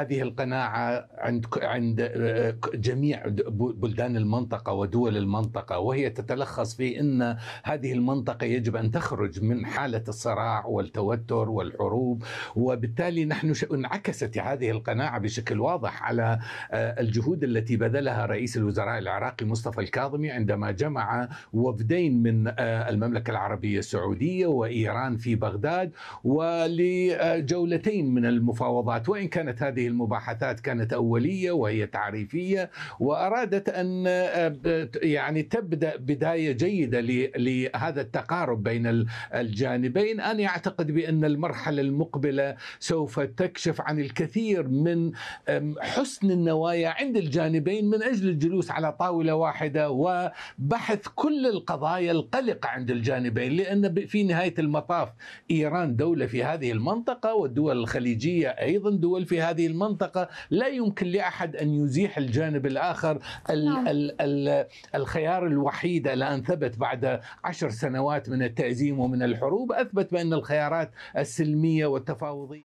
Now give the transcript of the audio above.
هذه القناعة عند عند آه، جميع بلدان المنطقة ودول المنطقة وهي تتلخص في أن هذه المنطقة يجب أن تخرج من حالة الصراع والتوتر والحروب وبالتالي نحن انعكست هذه القناعة بشكل واضح على آه، الجهود التي بذلها رئيس الوزراء العراقي مصطفى الكاظمي عندما جمع وفدين من آه، المملكة العربية السعودية وإيران في بغداد ولجولتين من المفاوضات وإن كانت هذه هذه المباحثات كانت أولية وهي تعريفية وأرادت أن آه، يعني تبدأ بداية جيدة لهذا التقارب بين الجانبين أنا أعتقد بأن المرحلة المقبلة سوف تكشف عن الكثير من حسن النوايا عند الجانبين من أجل الجلوس على طاولة واحدة وبحث كل القضايا القلقة عند الجانبين لأن في نهاية المطاف إيران دولة في هذه المنطقة والدول الخليجية أيضا دول في هذه المنطقة المنطقة لا يمكن لأحد أن يزيح الجانب الآخر ال نعم. ال ال الخيار الوحيد الآن ثبت بعد عشر سنوات من التأزيم ومن الحروب أثبت بأن الخيارات السلمية والتفاوضية